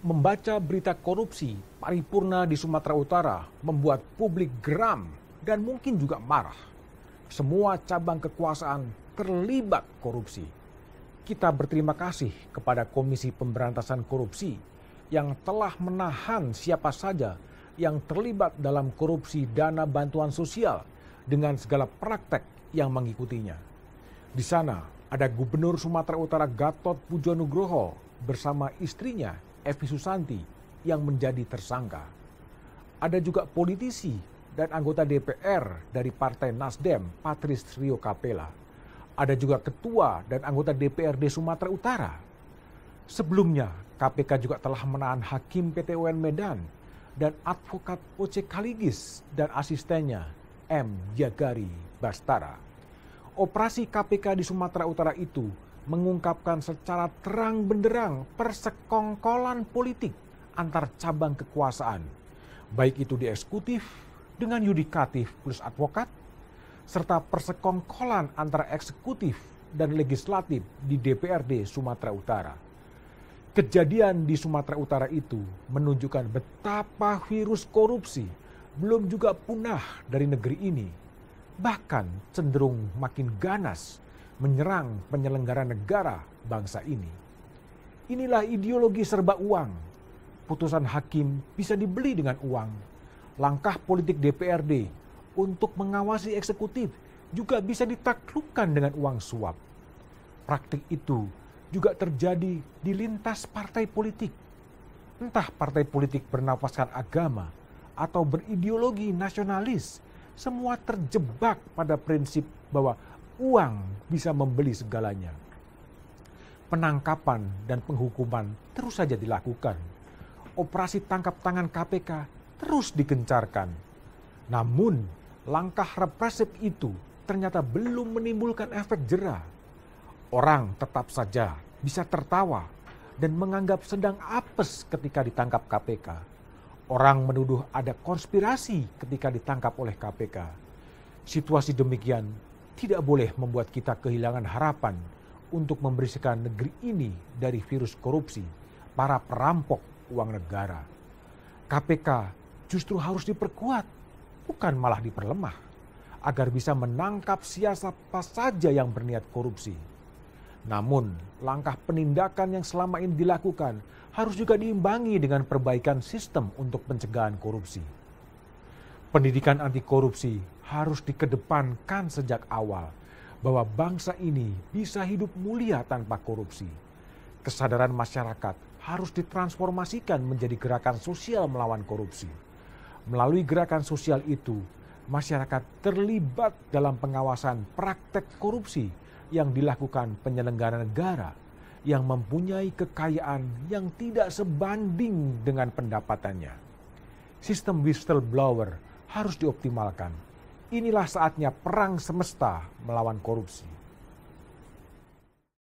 Membaca berita korupsi paripurna di Sumatera Utara membuat publik geram dan mungkin juga marah. Semua cabang kekuasaan terlibat korupsi. Kita berterima kasih kepada Komisi Pemberantasan Korupsi yang telah menahan siapa saja yang terlibat dalam korupsi dana bantuan sosial dengan segala praktek yang mengikutinya. Di sana ada Gubernur Sumatera Utara Gatot Pujo Nugroho bersama istrinya Evi Susanti yang menjadi tersangka. Ada juga politisi dan anggota DPR dari Partai Nasdem, Patris Rio Capella. Ada juga ketua dan anggota DPRD Sumatera Utara. Sebelumnya, KPK juga telah menahan hakim PT UN Medan dan advokat OC Kaligis dan asistennya M. Jagari Bastara. Operasi KPK di Sumatera Utara itu mengungkapkan secara terang benderang persekongkolan politik antar cabang kekuasaan, baik itu di eksekutif dengan yudikatif plus advokat, serta persekongkolan antara eksekutif dan legislatif di DPRD Sumatera Utara. Kejadian di Sumatera Utara itu menunjukkan betapa virus korupsi belum juga punah dari negeri ini, bahkan cenderung makin ganas menyerang penyelenggara negara bangsa ini. Inilah ideologi serba uang. Putusan hakim bisa dibeli dengan uang. Langkah politik DPRD untuk mengawasi eksekutif juga bisa ditaklukkan dengan uang suap. Praktik itu juga terjadi di lintas partai politik. Entah partai politik bernafaskan agama atau berideologi nasionalis, semua terjebak pada prinsip bahwa uang bisa membeli segalanya. Penangkapan dan penghukuman terus saja dilakukan. Operasi tangkap tangan KPK terus digencarkan. Namun, langkah represif itu ternyata belum menimbulkan efek jerah. Orang tetap saja bisa tertawa dan menganggap sedang apes ketika ditangkap KPK. Orang menuduh ada konspirasi ketika ditangkap oleh KPK. Situasi demikian tidak boleh membuat kita kehilangan harapan untuk membersihkan negeri ini dari virus korupsi para perampok uang negara. KPK justru harus diperkuat, bukan malah diperlemah, agar bisa menangkap siapa saja yang berniat korupsi. Namun, langkah penindakan yang selama ini dilakukan harus juga diimbangi dengan perbaikan sistem untuk pencegahan korupsi pendidikan anti korupsi harus dikedepankan sejak awal bahwa bangsa ini bisa hidup mulia tanpa korupsi. Kesadaran masyarakat harus ditransformasikan menjadi gerakan sosial melawan korupsi. Melalui gerakan sosial itu, masyarakat terlibat dalam pengawasan praktek korupsi yang dilakukan penyelenggara negara yang mempunyai kekayaan yang tidak sebanding dengan pendapatannya. Sistem whistleblower harus dioptimalkan. Inilah saatnya perang semesta melawan korupsi.